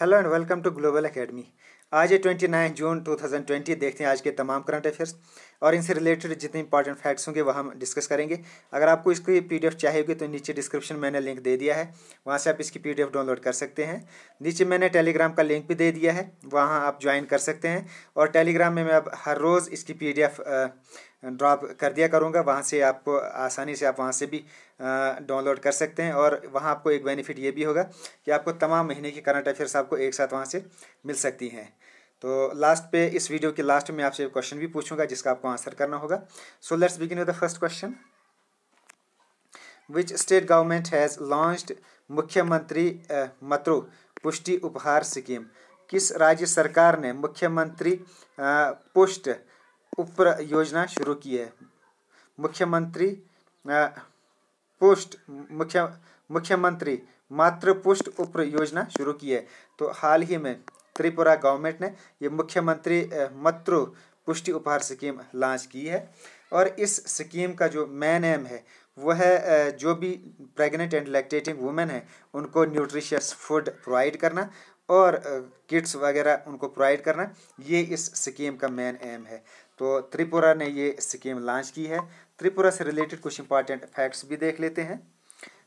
Hello and welcome to Global Academy आज है twenty nine June two thousand twenty देखते हैं आज के तमाम करंट अफेयर्स और इनसे रिलेटेड जितने इंपॉर्टेंट फैक्ट्स होंगे वह हम डिस्कस करेंगे अगर आपको इसकी पीडीएफ चाहिए तो नीचे डिस्क्रिप्शन मैंने लिंक दे दिया है वहाँ से आप इसकी एफ डाउनलोड कर सकते हैं नीचे मैंने टेलीग्राम का लिंक भी दे दिया है वहाँ आप ज्वाइन कर सकते हैं और टेलीग्राम में मैं अब हर रोज़ इसकी पी ड्रॉप कर दिया करूँगा वहाँ से आपको आसानी से आप वहाँ से भी डाउनलोड कर सकते हैं और वहाँ आपको एक बेनिफिट ये भी होगा कि आपको तमाम महीने की करंट अफेयर्स आपको एक साथ वहाँ से मिल सकती हैं तो लास्ट पे इस वीडियो के लास्ट में आपसे क्वेश्चन भी पूछूंगा जिसका आपको आंसर करना होगा so let's begin with the first question which state government has launched मुख्यमंत्री मतरो पुष्टि उपहार स्कीम किस राज्य सरकार ने मुख्यमंत्री पुष्ट उप योजना शुरू की है मुख्यमंत्री पुष्ट मुख्य मुख्यमंत्री मात्र पुष्ट उप योजना शुरू की है तो हाल ही में त्रिपुरा गवर्नमेंट ने ये मुख्यमंत्री मातृ पुष्टि उपहार स्कीम लॉन्च की है और इस स्कीम का जो मेन एम है वह है जो भी प्रेग्नेंट एंड लैक्टेटिंग वुमेन है उनको न्यूट्रिशियस फूड प्रोवाइड करना और किट्स वगैरह उनको प्रोवाइड करना ये इस स्कीम का मेन एम है तो त्रिपुरा ने ये स्कीम लॉन्च की है त्रिपुरा से रिलेटेड कुछ इंपॉर्टेंट फैक्ट्स भी देख लेते हैं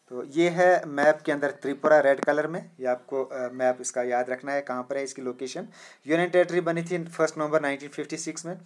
तो ये है मैप के अंदर त्रिपुरा रेड कलर में ये आपको मैप इसका याद रखना है कहाँ पर है इसकी लोकेशन यूनियन टेरेटरी बनी थी फर्स्ट नवंबर 1956 में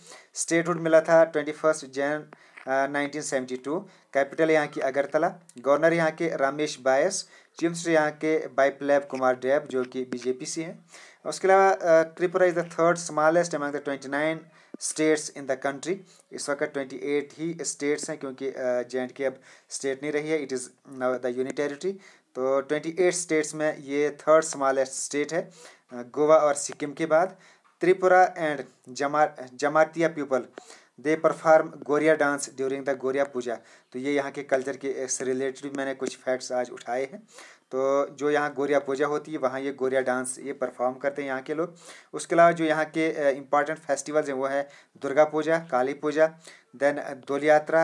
स्टेटहुड मिला था twenty first Jan nineteen seventy two capital यहाँ की अगरतला गवर्नर यहाँ के रामेश बायस चीफ मिनिस्टर यहाँ के बाइपलैब कुमार डैब जो कि बीजेपी से हैं उसके अलावा Tripura is the third smallest among the twenty nine states in the country इस वक्त ट्वेंटी एट ही स्टेट्स हैं क्योंकि जे एंड के अब स्टेट नहीं रही है it is now the unit territory तो ट्वेंटी एट स्टेट्स में ये थर्ड स्मॉलेस्ट स्टेट है गोवा और सिक्किम के बाद त्रिपुरा एंड जमा Jamatia people they perform Goria dance during the Goria Puja तो ये यहाँ के कल्चर के से रिलेटेड मैंने कुछ फैक्ट्स आज उठाए हैं तो जो यहाँ गोरिया पूजा होती है वहाँ ये गोरिया डांस ये परफॉर्म करते हैं यहाँ के लोग उसके अलावा जो यहाँ के इम्पॉर्टेंट फेस्टिवल्स हैं वो है दुर्गा पूजा काली पूजा then Dol Yatra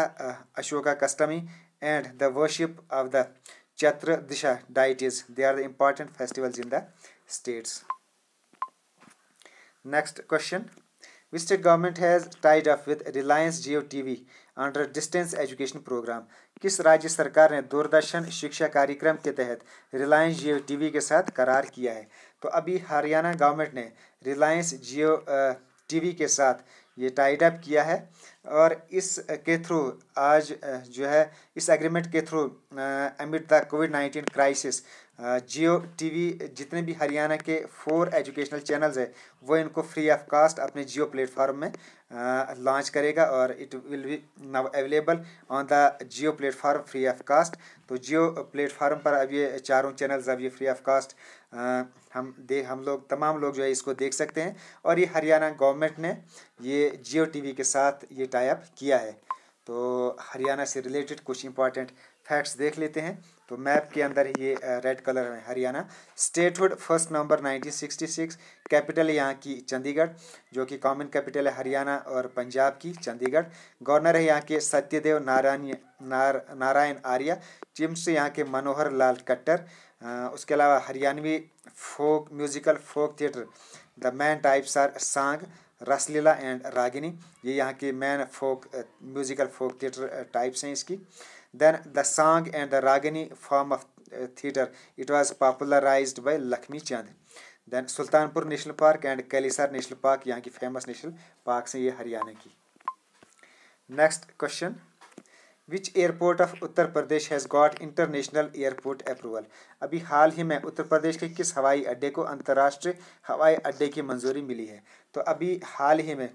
Ashokashtami and the worship of the चत्र दिशा deities they are the important festivals in the states next question state government has tied up with Reliance Jio T V under distance education program किस राज्य सरकार ने दूरदर्शन शिक्षा कार्यक्रम के तहत रिलायंस जियो टीवी के साथ करार किया है तो अभी हरियाणा गवर्नमेंट ने रिलायंस जियो टीवी के साथ ये टाइड अप किया है और इस के थ्रू आज जो है इस एग्रीमेंट के through amid the Covid nineteen crisis Jio TV जितने भी हरियाणा के फोर एजुकेशनल चैनल्स है वो इनको फ्री ऑफ कास्ट अपने जियो प्लेटफॉर्म में लॉन्च करेगा और it will be now available on the Jio platform free of cost तो जियो प्लेटफॉर्म पर अब ये चारों चैनल्स अब ये फ्री ऑफ कास्ट हम दे हम लोग तमाम लोग जो है इसको देख सकते हैं और ये हरियाणा गवर्नमेंट ने ये जियो टी के साथ ये टाइप किया है तो हरियाणा से रिलेटेड कुछ इंपॉर्टेंट फैक्ट्स देख लेते हैं तो मैप के अंदर ये रेड कलर है Haryana statehood first number 1966 capital यहाँ की चंडीगढ़ जो कि कॉमन कैपिटल है हरियाणा और पंजाब की चंडीगढ़ गवर्नर है यहाँ के सत्यदेव नारायण नार, नारायण आर्या चिम्स यहाँ के मनोहर लाल कट्टर उसके अलावा Haryanvi folk musical folk theatre the main types are Saang Raslila and Ragini ये यहाँ के main folk musical folk theatre types हैं इसकी Then the song and the ragini form of uh, theatre. It was popularized by Lakhmi Chand. Then Sultanpur national park and Kalesar national park यहाँ की famous national park हैं ये हरियाणा की next question which airport of Uttar Pradesh has got international airport approval अभी हाल ही में उत्तर प्रदेश के किस हवाई अड्डे को अंतर्राष्ट्रीय हवाई अड्डे की मंजूरी मिली है तो अभी हाल ही में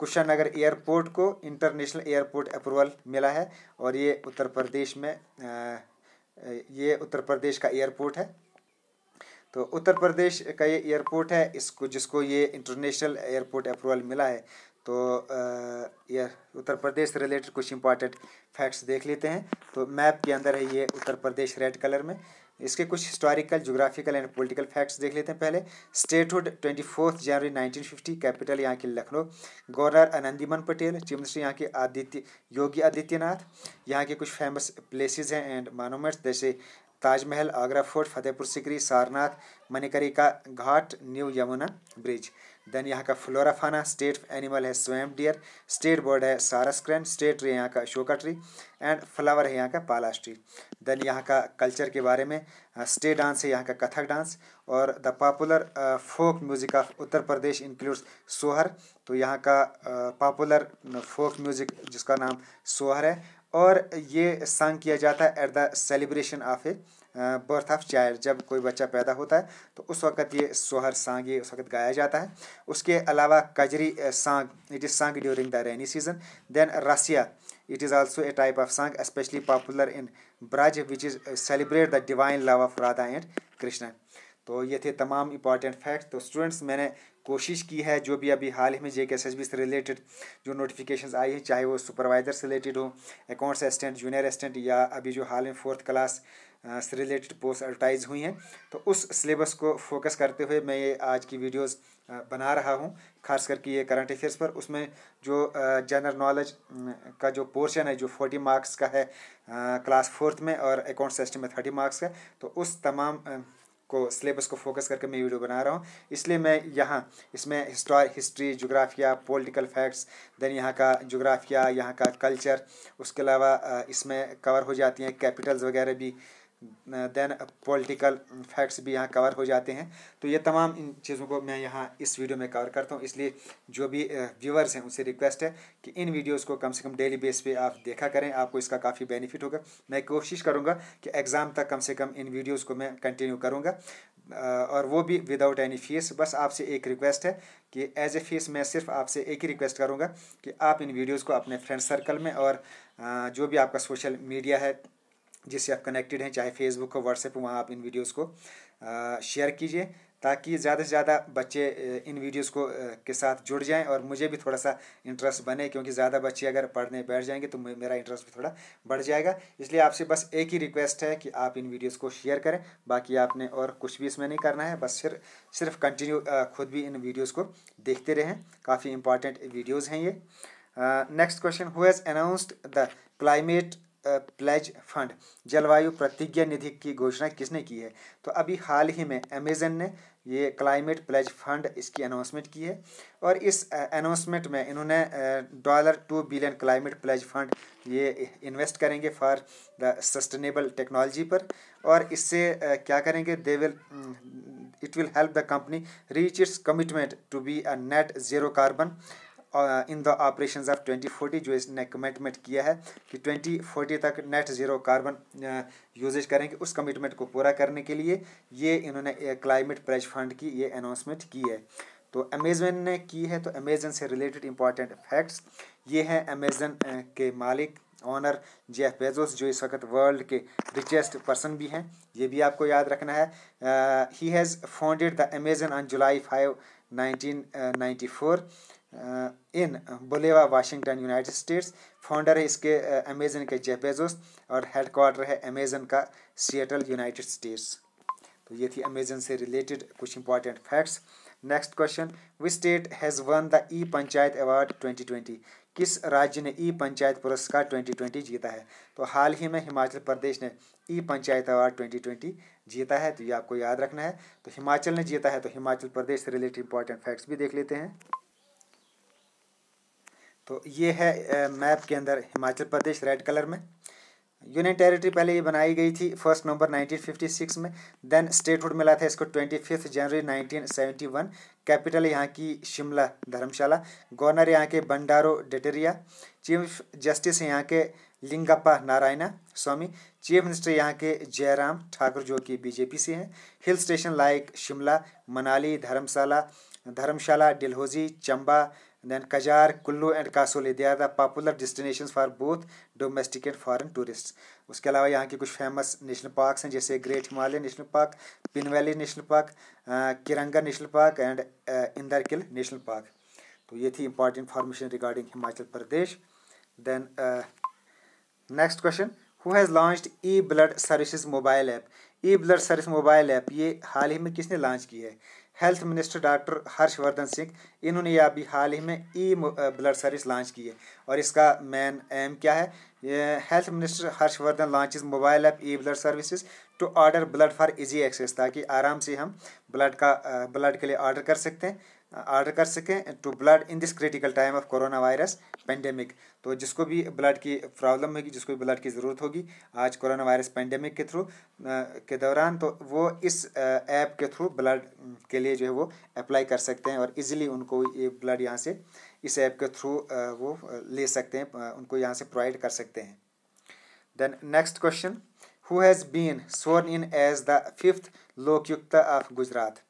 कुशानगर एयरपोर्ट को इंटरनेशनल एयरपोर्ट अप्रूवल मिला है और ये उत्तर प्रदेश में ये उत्तर प्रदेश का एयरपोर्ट है तो उत्तर प्रदेश का ये एयरपोर्ट है इसको जिसको ये इंटरनेशनल एयरपोर्ट अप्रूवल मिला है तो ये उत्तर प्रदेश से रिलेटेड कुछ इंपॉर्टेंट फैक्ट्स देख लेते हैं तो मैप के अंदर है ये उत्तर प्रदेश रेड कलर में इसके कुछ historical geographical and political facts देख लेते हैं पहले statehood twenty fourth January nineteen fifty capital यहाँ की Lucknow governor Anandiben Patel chief minister यहाँ के आदित्य योगी आदित्यनाथ यहाँ के कुछ फेमस प्लेसेस हैं एंड मानोमेंट्स जैसे Taj Mahal Agra fort Fatehpur Sikri Sarnath Manikarnika Ghat new Yamuna bridge then यहाँ का फ्लोरा फाना स्टेट एनिमल है स्वयं डियर स्टेट बर्ड है सारस स्टेट ट्री यहाँ का अशोका ट्री एंड फ्लावर है यहाँ का पालाश ट्री देन यहाँ का कल्चर के बारे में स्टेट डांस है यहाँ का कथक डांस और the popular folk music of Uttar Pradesh includes Sohar तो यहाँ का पॉपुलर फोक म्यूजिक जिसका नाम सोहर है और ये संग किया जाता है at the celebration of a birth of child जब कोई बच्चा पैदा होता है तो उस वक्त ये सोहर सांग ये उस वक्त गाया जाता है उसके अलावा Kajari song it is sung during the rainy season then Rasiya it is also a type of song specially popular in Braj which is celebrate the divine love of Radha and Krishna तो ये थे तमाम इंपॉर्टेंट फैक्ट तो स्टूडेंट्स मैंने कोशिश की है जो भी अभी हाल ही में जे के से रिलेटेड जो नोटिफिकेशंस आई हैं चाहे वो सुपरवाइज़र से रिलेटेड हो अकाउंट्स असिस्टेंट जूनियर असिस्टेंट या अभी जो हाल में फोर्थ क्लास से रिलेटेड पोस्ट एडवर्टाइज हुई हैं तो उस सिलेबस को फोकस करते हुए मैं ये आज की वीडियोस बना रहा हूँ खास करके ये करंट अफेयर्स पर उसमें जो जनरल नॉलेज का जो पोर्शन है जो फोर्टी मार्क्स का है क्लास फोर्थ में और अकाउंट सिस्टम में थर्टी मार्क्स का तो उस तमाम को सिलेबस को फोकस करके मैं वीडियो बना रहा हूँ इसलिए मैं यहाँ इसमें history history geographical political facts then यहाँ का जोग्राफिया यहाँ का कल्चर उसके अलावा इसमें कवर हो जाती हैं कैपिटल्स वगैरह भी देन पॉलिटिकल फैक्ट्स भी यहाँ कवर हो जाते हैं तो ये तमाम इन चीज़ों को मैं यहाँ इस वीडियो में कवर करता हूँ इसलिए जो भी व्यूअर्स हैं उनसे रिक्वेस्ट है कि इन वीडियोस को कम से कम डेली बेस पे आप देखा करें आपको इसका काफ़ी बेनिफिट होगा मैं कोशिश करूँगा कि एग्ज़ाम तक कम से कम इन वीडियोज़ को मैं कंटिन्यू करूँगा और वो भी विदाउट एनी फीस बस आपसे एक रिक्वेस्ट है कि एज ए फीस मैं सिर्फ आपसे एक ही रिक्वेस्ट करूँगा कि आप इन वीडियोज़ को अपने फ्रेंड सर्कल में और जो भी आपका सोशल मीडिया है जिससे आप कनेक्टेड हैं चाहे फेसबुक हो व्हाट्सएप हो वहाँ आप इन वीडियोज़ को शेयर कीजिए ताकि ज़्यादा से ज़्यादा बच्चे इन वीडियोज़ को के साथ जुड़ जाएं और मुझे भी थोड़ा सा इंटरेस्ट बने क्योंकि ज़्यादा बच्चे अगर पढ़ने बैठ जाएंगे तो मेरा इंटरेस्ट भी थोड़ा बढ़ जाएगा इसलिए आपसे बस एक ही रिक्वेस्ट है कि आप इन वीडियोज़ को शेयर करें बाकी आपने और कुछ भी इसमें नहीं करना है बस सिर्फ सिर्फ कंटिन्यू खुद भी इन वीडियोज़ को देखते रहें काफ़ी इंपॉर्टेंट वीडियोज़ हैं ये next question who's announced the climate pledge fund जलवायु प्रतिज्ञा निधि की घोषणा किसने की है तो अभी हाल ही में अमेजन ने ये क्लाइमेट प्लेज फंड इसकी अनाउंसमेंट की है और इस अनाउंसमेंट में इन्होंने dollar two billion climate pledge fund ये इन्वेस्ट करेंगे फॉर द सस्टेनेबल टेक्नोलॉजी पर और इससे क्या करेंगे they will it will help the company reach its commitment to be a net zero carbon in the operations of 2040 जो इसने commitment किया है कि 2040 तक नेट ज़ीरो कार्बन यूजेज करेंगे उस कमिटमेंट को पूरा करने के लिए ये इन्होंने क्लाइमेट प्रेज फंड की ये अनाउंसमेंट की है तो अमेजन ने की है तो अमेजन से रिलेटेड इंपॉर्टेंट फैक्ट्स ये हैं अमेजन के मालिक ऑनर जेफ बेजोस जो इस वक्त वर्ल्ड के रिचेस्ट पर्सन भी हैं ये भी आपको याद रखना है he has founded the Amazon on July five nineteen ninety four in Bellevue Washington United States founder है इसके अमेजन uh, के जेफ और हेडक्वार्टर है अमेजन का सिएटल यूनाइटेड स्टेट्स तो ये थी अमेजन से रिलेटेड कुछ important facts next question which state has won the e panchayat award 2020 किस राज्य ने ई पंचायत पुरस्कार 2020 जीता है तो हाल ही में हिमाचल प्रदेश ने ई पंचायत अवार्ड 2020 जीता है तो ये आपको याद रखना है तो हिमाचल ने जीता है तो हिमाचल प्रदेश से रिलेटेड इंपॉर्टेंट फैक्ट्स भी देख लेते हैं तो ये है मैप के अंदर हिमाचल प्रदेश रेड कलर में यूनियन टेरिटरी पहले ये बनाई गई थी फर्स्ट नवंबर 1956 में देन स्टेटहुड मिला था इसको ट्वेंटी फिफ्थ जनवरी 1971 कैपिटल यहाँ की शिमला धर्मशाला गवर्नर यहाँ के बंडारो डेटेरिया चीफ जस्टिस यहाँ के लिंगप्पा नारायणा स्वामी चीफ मिनिस्टर यहाँ के जयराम ठाकुर जो कि बीजेपी से हैं hill station like Shimla Manali Dharamshala Dharamshala Dalhousie Chamba And then Kajar, Kullu and Kasoli, they are the popular destinations for both domestic and foreign tourists. उसके अलावा यहाँ के कुछ फेमस नेशनल पार्क्स हैं जैसे great Himalaya national park Pin valley national park Khirganga national park and Inderkilla national park तो ये थी important information regarding Himachal Pradesh then next question who has launched e blood services mobile app e blood service mobile app ये हाल ही में किसने लॉन्च की है health minister doctor Harshvardhan Singh इन्होंने यह अभी हाल ही में ई ब्लड सर्विस लॉन्च की है और इसका मेन एम क्या है health minister Harshvardhan launches mobile app e blood services to order blood for easy access ताकि आराम से हम ब्लड का ब्लड के लिए ऑर्डर कर सकते हैं ऑर्डर कर सकें to blood in this critical time of corona virus pandemic तो जिसको भी ब्लड की प्रॉब्लम होगी जिसको भी ब्लड की ज़रूरत होगी आज कोरोना वायरस पेंडेमिक के थ्रू के दौरान तो वो इस ऐप के थ्रू ब्लड के लिए जो है वो अप्लाई कर सकते हैं और इजीली उनको ये ब्लड यहाँ से इस ऐप के थ्रू वो ले सकते हैं उनको यहाँ से प्रोवाइड कर सकते हैं then next question who has been sworn in as the fifth Lokayukta of Gujarat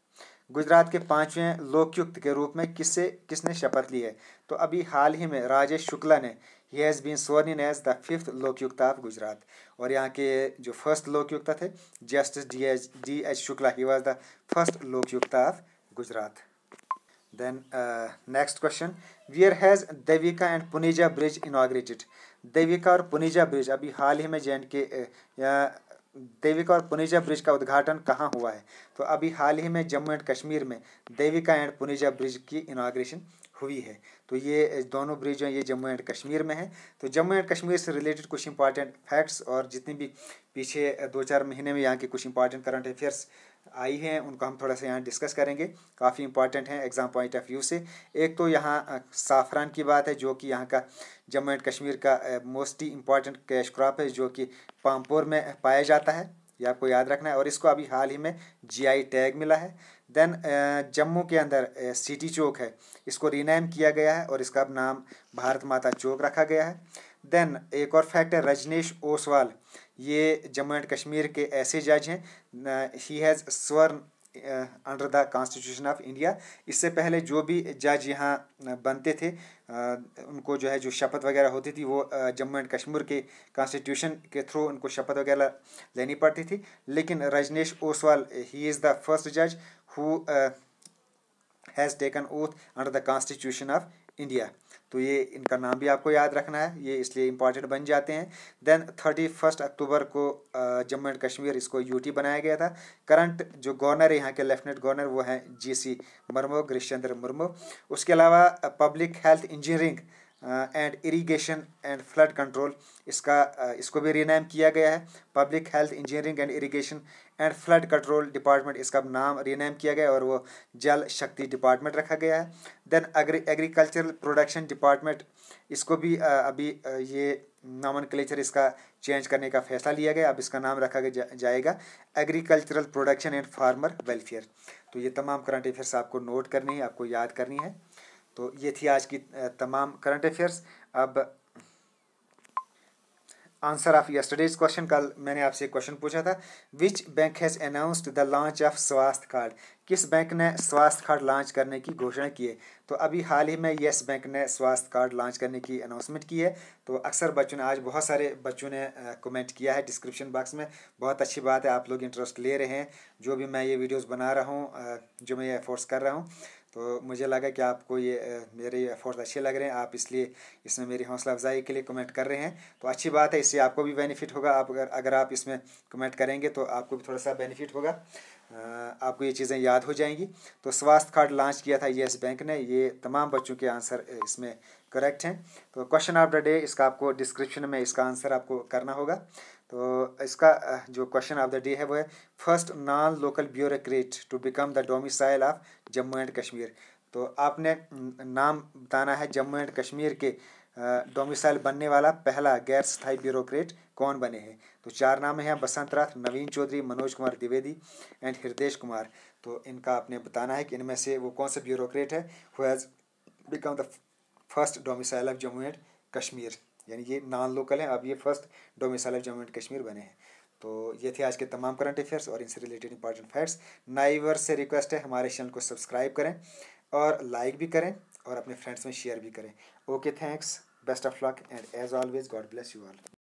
Gujarat के पांचवें लोकयुक्त के रूप में किससे किसने शपथ ली है तो अभी हाल ही में राजेश शुक्ला ने he has been sworn in as the fifth Lokayukta of Gujarat और यहाँ के जो फर्स्ट लोकयुक्त थे justice D H D H Shukla he was the first Lokayukta of Gujarat then next question where has Devika and Puneja bridge inaugurated Devika और पुनीजा ब्रिज अभी हाल ही में J and K uh, Devika और पुनिजा ब्रिज का उद्घाटन कहाँ हुआ है तो अभी हाल ही में जम्मू एंड कश्मीर में देविका एंड पुनिजा ब्रिज की इनाग्रेशन हुई है तो ये दोनों ब्रिज हैं ये जम्मू एंड कश्मीर में है तो जम्मू एंड कश्मीर से रिलेटेड कुछ इंपॉर्टेंट फैक्ट्स और जितने भी पीछे दो चार महीने में यहाँ के कुछ इंपॉर्टेंट करंट अफेयर्स आई हैं उनको हम थोड़ा सा यहाँ डिस्कस करेंगे काफ़ी इंपॉर्टेंट हैं एग्ज़ाम पॉइंट ऑफ व्यू से एक तो यहाँ साफरान की बात है जो कि यहाँ का जम्मू एंड कश्मीर का मोस्टली इंपॉर्टेंट कैश क्रॉप है जो कि पामपुर में पाया जाता है ये आपको याद रखना है और इसको अभी हाल ही में जीआई टैग मिला है देन जम्मू के अंदर सिटी चौक है इसको रीनेम किया गया है और इसका अब नाम भारत माता चौक रखा गया है देन एक और फैक्ट है रजनीश ओसवाल ये जम्मू एंड कश्मीर के ऐसे जज हैं he has sworn under the constitution of India इससे पहले जो भी जज यहाँ बनते थे उनको जो है जो शपथ वगैरह होती थी वो जम्मू एंड कश्मीर के कॉन्स्टिट्यूशन के थ्रू उनको शपथ वगैरह लेनी पड़ती थी लेकिन Rajnesh Oswal he is the first जज who has taken oath under the constitution of India तो ये इनका नाम भी आपको याद रखना है ये इसलिए इम्पॉर्टेंट बन जाते हैं देन थर्टी फर्स्ट अक्टूबर को जम्मू एंड कश्मीर इसको यूटी बनाया गया था करंट जो गवर्नर है यहाँ के लेफ्टिनेंट गवर्नर वो हैं जी सी मुर्मो गिरीश चंद्र मुर्मू उसके अलावा public health engineering and irrigation and flood control इसका uh, इसको भी रीनेम किया गया है public health engineering and irrigation and flood control department इसका नाम रीनेम किया गया और वो जल शक्ति डिपार्टमेंट रखा गया है then agri agricultural production department इसको भी अभी ये नॉमन क्लेचर इसका चेंज करने का फैसला लिया गया अब इसका नाम रखा जा, जाएगा agricultural production and farmer welfare तो ये तमाम करंट अफेयर्स आपको नोट करनी है आपको याद करनी है तो ये थी आज की तमाम करंट अफेयर्स अब आंसर ऑफ यस्टरडेज क्वेश्चन कल मैंने आपसे क्वेश्चन पूछा था which bank has announced the launch of Swasthya card किस बैंक ने स्वास्थ्य कार्ड लॉन्च करने की घोषणा की है तो अभी हाल ही में येस बैंक ने स्वास्थ्य कार्ड लॉन्च करने की अनाउंसमेंट की है तो अक्सर बच्चों ने आज बहुत सारे बच्चों ने कमेंट किया है डिस्क्रिप्शन बॉक्स में बहुत अच्छी बात है आप लोग इंटरेस्ट ले रहे हैं जो भी मैं ये वीडियोज़ बना रहा हूँ जो मैं ये एफोर्स कर रहा हूँ तो मुझे लगा कि आपको ये मेरे एफर्ट्स अच्छे लग रहे हैं आप इसलिए इसमें मेरी हौसला अफजाई के लिए कमेंट कर रहे हैं तो अच्छी बात है इससे आपको भी बेनिफिट होगा आप अगर अगर आप इसमें कमेंट करेंगे तो आपको भी थोड़ा सा बेनिफिट होगा आपको ये चीज़ें याद हो जाएंगी तो स्वास्थ्य कार्ड लॉन्च किया था येस बैंक ने ये तमाम बच्चों के आंसर इसमें करेक्ट हैं तो क्वेश्चन ऑफ द डे इसका आपको डिस्क्रिप्शन में इसका आंसर आपको करना होगा तो इसका जो क्वेश्चन ऑफ द डे है वो है first non local bureaucrat to become the domicile of Jammu and Kashmir तो आपने नाम बताना है जम्मू एंड कश्मीर के डोमिसाइल बनने वाला पहला गैर स्थायी ब्यूरोक्रेट कौन बने हैं तो चार नाम हैं बसंत राथ नवीन चौधरी मनोज कुमार द्विवेदी एंड हृदय कुमार तो इनका आपने बताना है कि इनमें से वो कौन सा ब्यूरोक्रेट है who has become the first domicile of Jammu and Kashmir यानी ये नॉन लोकल हैं अब ये first domicile of Jammu and Kashmir बने हैं तो ये थे आज के तमाम करंट अफेयर्स और इनसे रिलेटेड इंपॉर्टेंट फैक्ट्स नाइवर से रिक्वेस्ट है हमारे चैनल को सब्सक्राइब करें और लाइक भी करें और अपने फ्रेंड्स में शेयर भी करें okay thanks best of luck and as always God bless you all